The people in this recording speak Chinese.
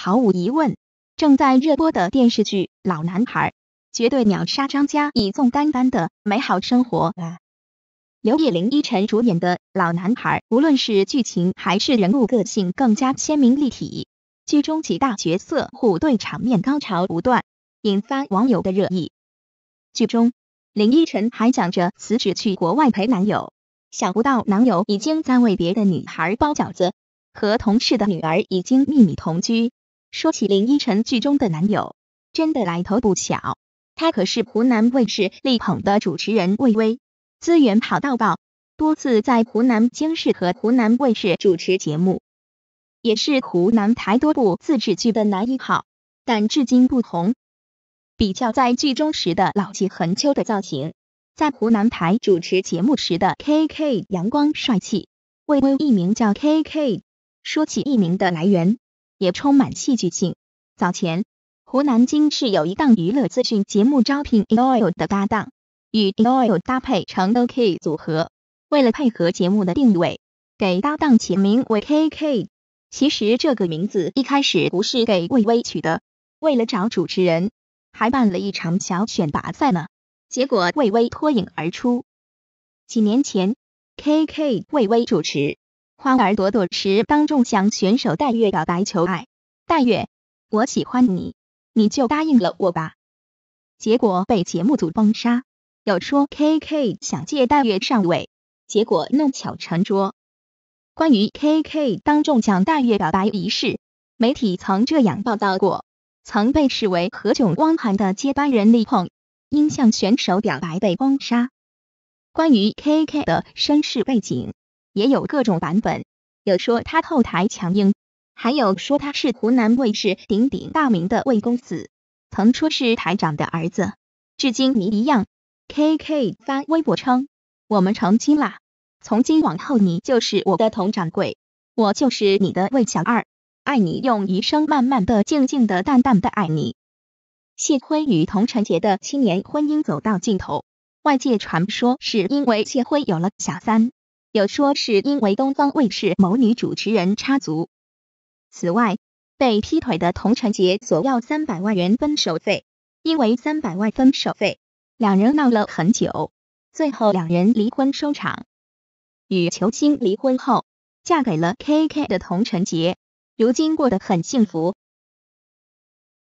毫无疑问，正在热播的电视剧《老男孩》绝对秒杀张家译宋丹丹的美好生活啊！刘烨、林依晨主演的《老男孩》，无论是剧情还是人物个性更加鲜明立体。剧中几大角色互对场面高潮不断，引发网友的热议。剧中，林依晨还讲着辞职去国外陪男友，想不到男友已经在为别的女孩包饺子，和同事的女儿已经秘密同居。说起林依晨剧中的男友，真的来头不小。他可是湖南卫视力捧的主持人魏巍，资源跑到爆，多次在湖南经视和湖南卫视主持节目，也是湖南台多部自制剧的男一号，但至今不红。比较在剧中时的老气横秋的造型，在湖南台主持节目时的 KK 阳光帅气。魏巍艺名叫 KK，说起艺名的来源。也充满戏剧性。早前，湖南经视有一档娱乐资讯节目招聘 l o y l 的搭档，与 l o y l 搭配成 OK 组合。为了配合节目的定位，给搭档起名为 KK。其实这个名字一开始不是给魏巍取的，为了找主持人，还办了一场小选拔赛呢。结果魏巍脱颖而出。几年前，KK 魏巍主持。花儿朵朵时，当众向选手戴月表白求爱，戴月，我喜欢你，你就答应了我吧。结果被节目组封杀。有说 KK 想借戴月上位，结果弄巧成拙。关于 KK 当众向戴月表白一事，媒体曾这样报道过：曾被视为何炅、汪涵的接班人力捧，因向选手表白被封杀。关于 KK 的身世背景。也有各种版本，有说他后台强硬，还有说他是湖南卫视鼎鼎大名的魏公子，曾说是台长的儿子，至今谜一样。KK 发微博称：我们成亲啦，从今往后你就是我的佟掌柜，我就是你的魏小二，爱你用余生慢慢的、静静的、淡淡的爱你。谢晖与佟晨杰的七年婚姻走到尽头，外界传说是因为谢晖有了小三。有说是因为东方卫视某女主持人插足。此外，被劈腿的佟晨杰索要三百万元分手费，因为三百万分手费，两人闹了很久，最后两人离婚收场。与裘青离婚后，嫁给了 KK 的佟晨杰，如今过得很幸福。